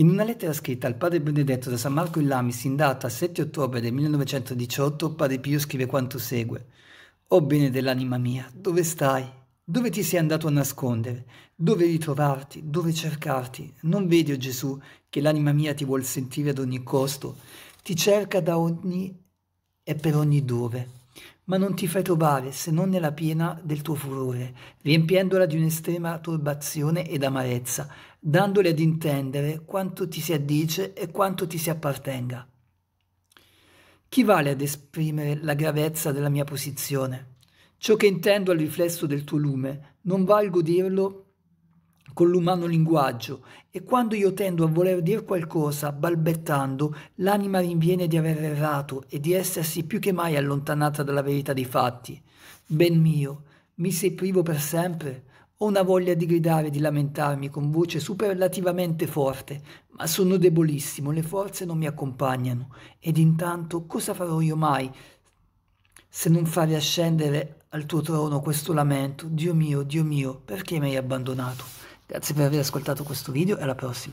In una lettera scritta al padre Benedetto da San Marco in Lamis in data 7 ottobre del 1918, padre Pio scrive quanto segue. O bene dell'anima mia, dove stai? Dove ti sei andato a nascondere? Dove ritrovarti? Dove cercarti? Non vedi, o oh Gesù, che l'anima mia ti vuol sentire ad ogni costo? Ti cerca da ogni e per ogni dove. Ma non ti fai trovare se non nella piena del tuo furore, riempiendola di un'estrema turbazione ed amarezza, dandole ad intendere quanto ti si addice e quanto ti si appartenga. Chi vale ad esprimere la gravezza della mia posizione? Ciò che intendo al riflesso del tuo lume, non valgo dirlo con l'umano linguaggio e quando io tendo a voler dire qualcosa balbettando, l'anima rinviene di aver errato e di essersi più che mai allontanata dalla verità dei fatti. Ben mio, mi sei privo per sempre? Ho una voglia di gridare e di lamentarmi con voce superlativamente forte, ma sono debolissimo, le forze non mi accompagnano. Ed intanto cosa farò io mai se non fare ascendere al tuo trono questo lamento? Dio mio, Dio mio, perché mi hai abbandonato? Grazie per aver ascoltato questo video e alla prossima.